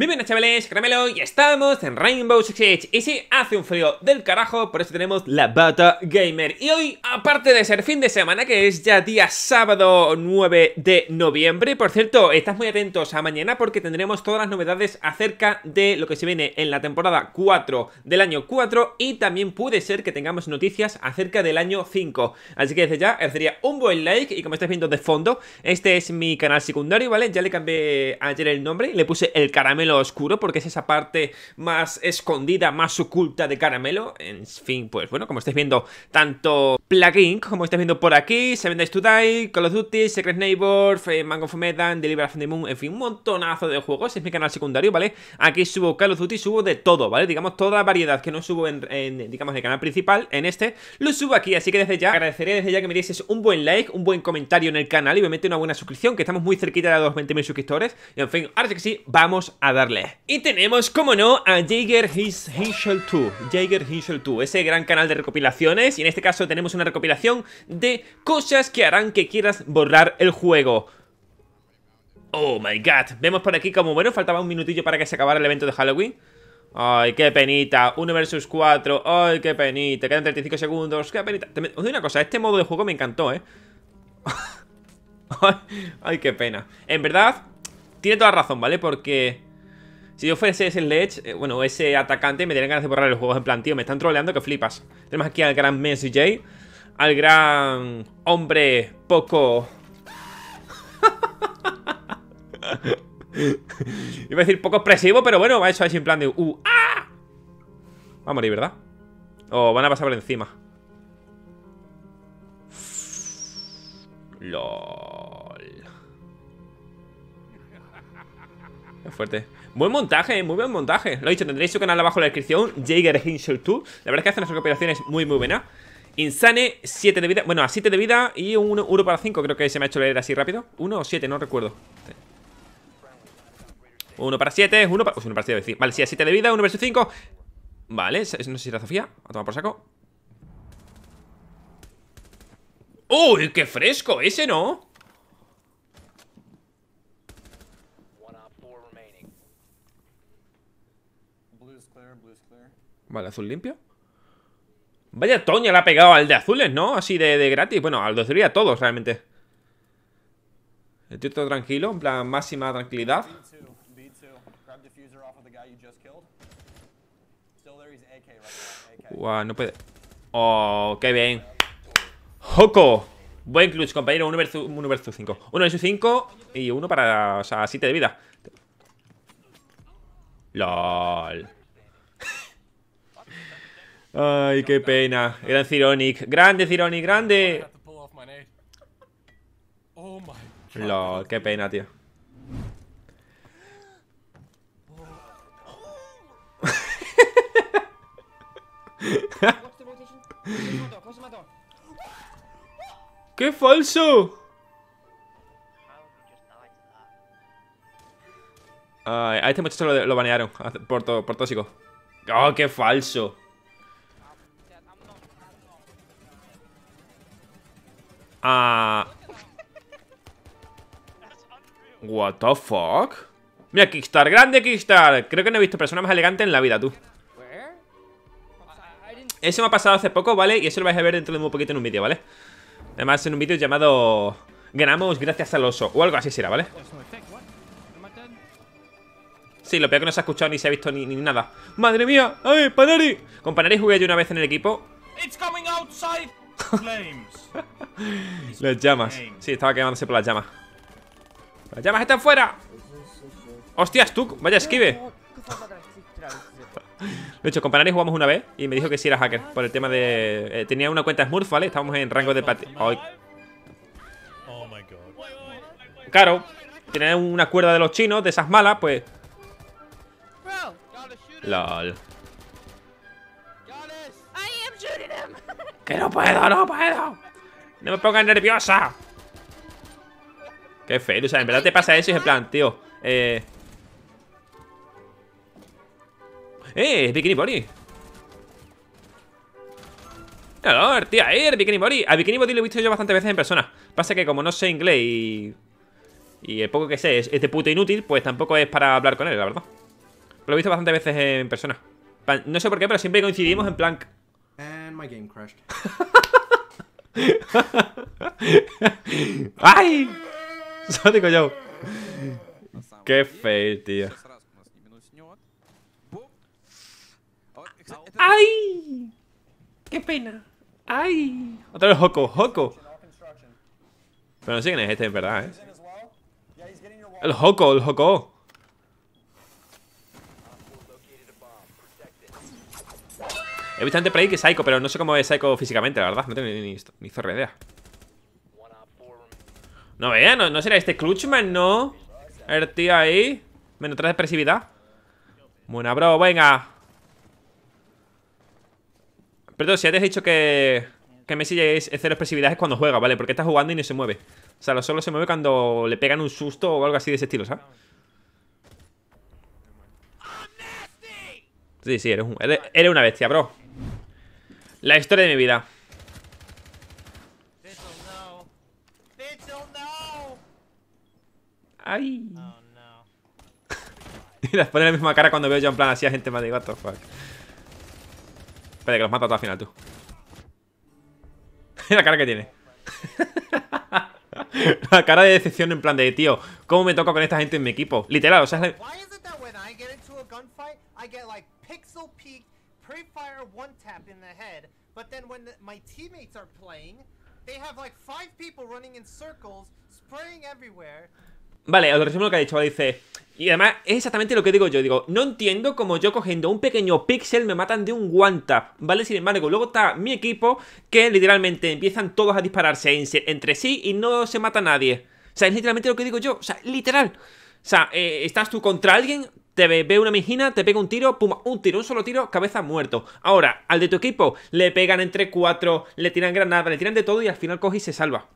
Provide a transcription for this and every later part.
Bienvenidos chavales, Caramelo, y estamos en Rainbow Six Siege Y si hace un frío del carajo, por eso tenemos la Bata Gamer Y hoy, aparte de ser fin de semana, que es ya día sábado 9 de noviembre Por cierto, estás muy atentos a mañana porque tendremos todas las novedades acerca de lo que se viene en la temporada 4 del año 4 Y también puede ser que tengamos noticias acerca del año 5 Así que desde ya, sería un buen like Y como estáis viendo de fondo, este es mi canal secundario, ¿vale? Ya le cambié ayer el nombre, y le puse el Caramelo lo Oscuro, porque es esa parte más escondida, más oculta de Caramelo. En fin, pues bueno, como estáis viendo, tanto plugin, como estáis viendo por aquí, Seven Days to Die, Call of Duty, Secret Neighbor, Mango of Medan, Deliverance of the Moon, en fin, un montonazo de juegos. Es mi canal secundario, ¿vale? Aquí subo Call of Duty, subo de todo, ¿vale? Digamos, toda variedad que no subo en, en digamos, el canal principal, en este, lo subo aquí. Así que desde ya, agradecería desde ya que me dieses un buen like, un buen comentario en el canal y obviamente una buena suscripción, que estamos muy cerquita de los 20.000 suscriptores. Y en fin, ahora sí que sí, vamos a darle Y tenemos, como no, a Jaeger His 2 Jäger Hisel 2, ese gran canal de recopilaciones Y en este caso tenemos una recopilación de cosas que harán que quieras borrar el juego Oh my god, vemos por aquí como, bueno, faltaba un minutillo para que se acabara el evento de Halloween Ay, qué penita, 1 versus 4 Ay, qué penita, quedan 35 segundos Qué penita, os digo una cosa, este modo de juego me encantó, eh Ay, qué pena En verdad, tiene toda razón, ¿vale? Porque si yo fuese ese ledge, eh, bueno, ese atacante, me tienen ganas de borrar los juegos en plan, tío, me están troleando que flipas. Tenemos aquí al gran Messi J, al gran hombre poco... Iba a decir poco expresivo, pero bueno, va eso así en plan de... Uh, ¡Ah! Va a morir, ¿verdad? O van a pasar por encima. Lo... fuerte. Buen montaje, muy buen montaje. Lo he dicho, tendréis su canal abajo en la descripción, Jaeger Hinshell 2. La verdad es que hace las recuperaciones muy, muy buenas. Insane, 7 de vida. Bueno, a 7 de vida y 1 para 5, creo que se me ha hecho leer así rápido. 1 o 7, no recuerdo. 1 para 7, 1 para... Uy, pues para 7, Vale, sí, a 7 de vida, 1 versus 5. Vale, no sé si era Sofía. A tomar por saco. ¡Uy, qué fresco! Ese, ¿no? Vale, azul limpio. Vaya Toña Le ha pegado al de azules, ¿no? Así de, gratis. Bueno, al de y a todos, realmente. El tío todo tranquilo, en plan máxima tranquilidad. Wow, no puede. Oh, qué bien. Joco. Buen clutch, compañero. Uno versus 5. Uno versus cinco y uno para. O sea, siete de vida. LOL. Ay, qué pena. ¡Grande, Cironic. Grande, Cironic, grande. Lol, qué pena, tío. ¡Qué falso! a este muchacho lo, banearon por, por tóxico. ¡Oh, qué falso! What the fuck? Mira, Kickstar, grande Kickstar Creo que no he visto persona más elegante en la vida, tú Eso me ha pasado hace poco, ¿vale? Y eso lo vais a ver dentro de muy poquito en un vídeo, ¿vale? Además en un vídeo llamado Ganamos gracias al oso O algo así será, ¿vale? Sí, lo peor que no se ha escuchado ni se ha visto ni, ni nada ¡Madre mía! ¡Ay, Panari! Con Panari jugué yo una vez en el equipo Las llamas. Sí, estaba quemándose por las llamas. ¡Las llamas están fuera! ¡Hostias, tú! ¡Vaya esquive! De hecho, con Panari jugamos una vez y me dijo que si era hacker por el tema de... Eh, tenía una cuenta Smurf, ¿vale? Estábamos en rango de... patio. oh. Claro, Tienen una cuerda de los chinos, de esas malas, pues... LOL. ¡Que no puedo, no puedo! ¡No me pongas nerviosa! Qué feo, o sea, en verdad te pasa eso y es en plan, tío. Eh. ¡Eh! ¡Es Bikini Body! ¡Alor, tío! ¡Ahí, el Bikini Body! A Bikini Body lo he visto yo bastantes veces en persona. Pasa que como no sé inglés y. Y el poco que sé es, de puto inútil, pues tampoco es para hablar con él, la verdad. Lo he visto bastantes veces en persona. No sé por qué, pero siempre coincidimos en plan. And my game crashed. ¡Ay! Sónico Joe. Qué feo, tío. ¡Ay! ¡Qué pena! ¡Ay! Otra vez Hoco! ¡Hoco! Pero no sé quién es este, en verdad, ¿eh? El Hoco! el Hoco. He visto por ahí que Psycho, pero no sé cómo es Psycho físicamente, la verdad. No tengo ni, zorra idea. No vea, no, será este Clutchman, ¿no? El tío ahí. Menos 3 de expresividad. Buena, bro, venga. Perdón, si ya dicho que, que Messi es, cero expresividad es cuando juega, ¿vale? Porque está jugando y no se mueve. O sea, solo se mueve cuando le pegan un susto o algo así de ese estilo, ¿sabes? Sí, sí, eres una bestia, bro. La historia de mi vida. Ay. y las pone la misma cara cuando veo yo en plan así a gente más de what the fuck. Espera, que los mata todos al final, tú. la cara que tiene. la cara de decepción en plan de, tío, ¿cómo me toca con esta gente en mi equipo? Literal, o sea, es la... Vale, os resumo lo que ha dicho, dice... Y además es exactamente lo que digo yo, digo, no entiendo como yo cogiendo un pequeño pixel me matan de un one tap, ¿vale? Sin embargo, luego está mi equipo que literalmente empiezan todos a dispararse entre sí y no se mata nadie. O sea, es literalmente lo que digo yo, o sea, literal. O sea, eh, estás tú contra alguien, te ve una mijina, te pega un tiro, pum, un tiro, un solo tiro, cabeza muerto. Ahora, al de tu equipo le pegan entre cuatro, le tiran granada, le tiran de todo y al final coge y se salva.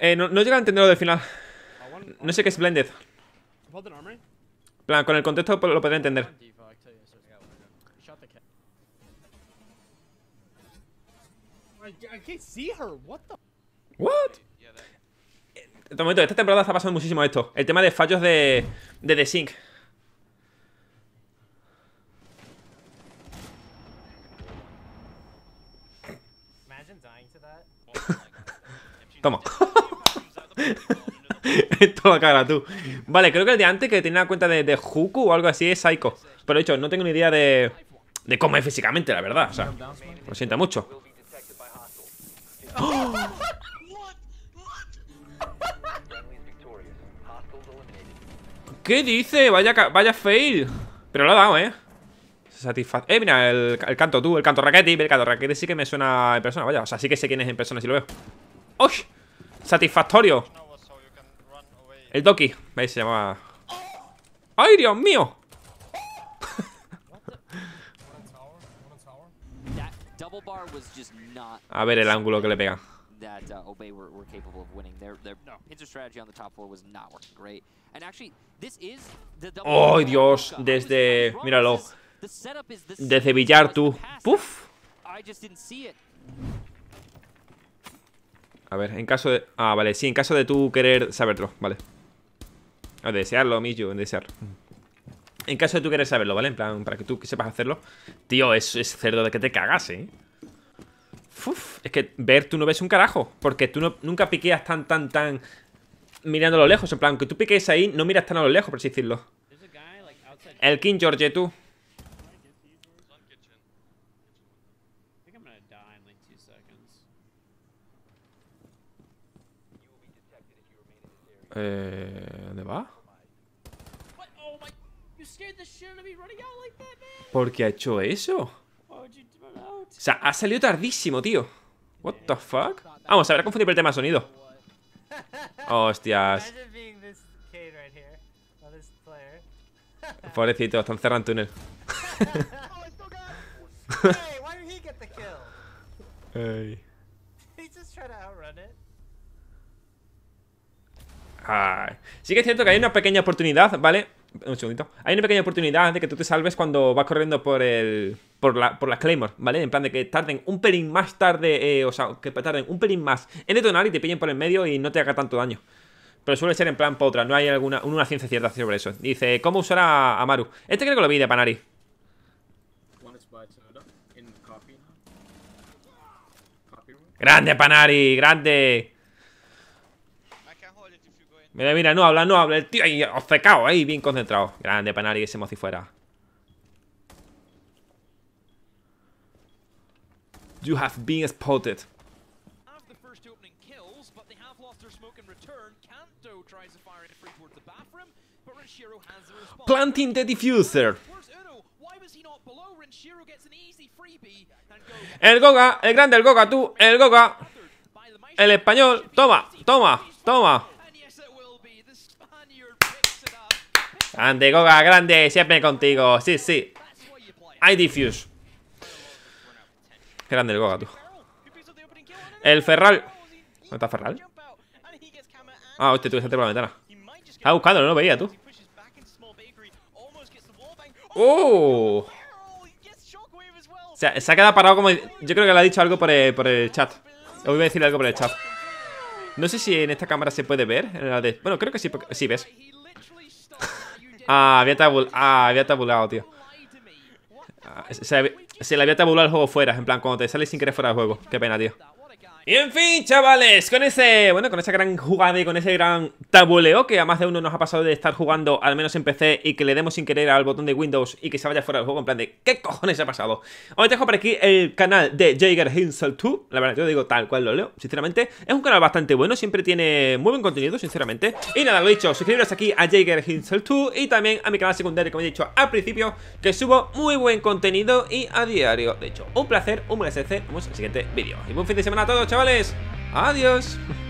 Eh, no, no llega a entender lo del final. No sé qué es Blended. plan, con el contexto lo podré entender. ¿Qué? Este momento, esta temporada está pasando muchísimo esto. El tema de fallos de, de The Sync. Toma. Esto cara, tú. Vale, creo que el de antes que tenía cuenta de, de Huku o algo así es Psycho. Pero de hecho, no tengo ni idea de, de cómo es físicamente, la verdad. O sea, lo siento mucho. ¡Oh! ¿Qué dice? Vaya, vaya fail Pero lo ha dado, ¿eh? eh, mira, el, canto tú, el canto raquete El canto raquete sí que me suena en persona, vaya O sea, sí que sé quién es en persona, si lo veo ¡Uy! Satisfactorio El Doki Veis, se llamaba ¡Ay, Dios mío! A ver el ángulo que le pega that ¡Oh, Dios! Desde... Míralo. Desde Villar, tú. ¡Puf! A ver, en caso de... Ah, vale, sí, en caso de tú querer saberlo, vale. A desearlo, en desear. En caso de tú querer saberlo, ¿vale? En plan, para que tú sepas hacerlo. Tío, es, es cerdo de que te cagas, ¿eh? es que ver tú no ves un carajo. Porque tú no, nunca piqueas tan, tan, tan. Mirando a lo lejos. En plan, que tú piques ahí, no miras tan a lo lejos, por así decirlo. El King George, tú. Eh, ¿Dónde va? Oh ¿Por qué ha hecho eso? O sea, ha salido tardísimo, tío. What the fuck? Vamos, habrá confundido por el tema de sonido. Hostias. Pobrecito, están cerrando túnel. Sí que es cierto que hay una pequeña oportunidad, ¿vale? Un segundito. Hay una pequeña oportunidad de que tú te salves cuando vas corriendo por el. Por, la, por las Claymore, ¿vale? En plan de que tarden un pelín más tarde, eh, o sea, que tarden un pelín más en detonar y te pillen por el medio y no te haga tanto daño. Pero suele ser en plan otra, no hay alguna una ciencia cierta sobre eso. Dice, ¿cómo usar a Amaru? Este creo que lo vi de Panari. Grande Panari, grande. Mira, mira, no habla, no habla. El tío ahí, obcecado, ahí, bien concentrado. Grande, Panari, ese mozi fuera. You have been spotted. Planting the diffuser. El Goga, el grande, el Goga, tú, el Goga. El español, toma, toma, toma. Grande, Goga, grande, siempre contigo. Sí, sí. Hay diffuse. Grande el Goga, tú. El Ferral. ¿Dónde está Ferral? Ah, este tuve que por la ventana. Ha buscado, no lo veía, tú. ¡Oh! se ha quedado parado como... Yo creo que le ha dicho algo por el, chat. voy a decir algo por el chat. No sé si en esta cámara se puede ver. Bueno, creo que sí, sí ves. Ah, había, tabulado, ah, había tabulado, tío. Ah, se, le había tabulado el juego fuera, en plan, cuando te sale sin querer fuera del juego. Qué pena, tío. Y en fin, chavales, con ese, bueno, con esa gran jugada y con ese gran tabuleo que a más de uno nos ha pasado de estar jugando, al menos en PC, y que le demos sin querer al botón de Windows y que se vaya fuera del juego, en plan de, ¿qué cojones ha pasado? Os dejo por aquí el canal de Jaeger Hinsel 2, la verdad, yo digo tal cual lo leo, sinceramente. Es un canal bastante bueno, siempre tiene muy buen contenido, sinceramente. Y nada, lo dicho, suscribiros aquí a Jaeger Hinsel 2 y también a mi canal secundario, como he dicho al principio, que subo muy buen contenido y a diario. De hecho, un placer, un buen SC, nos vemos en el siguiente vídeo. Y buen fin de semana a todos, chao chavales. Adiós.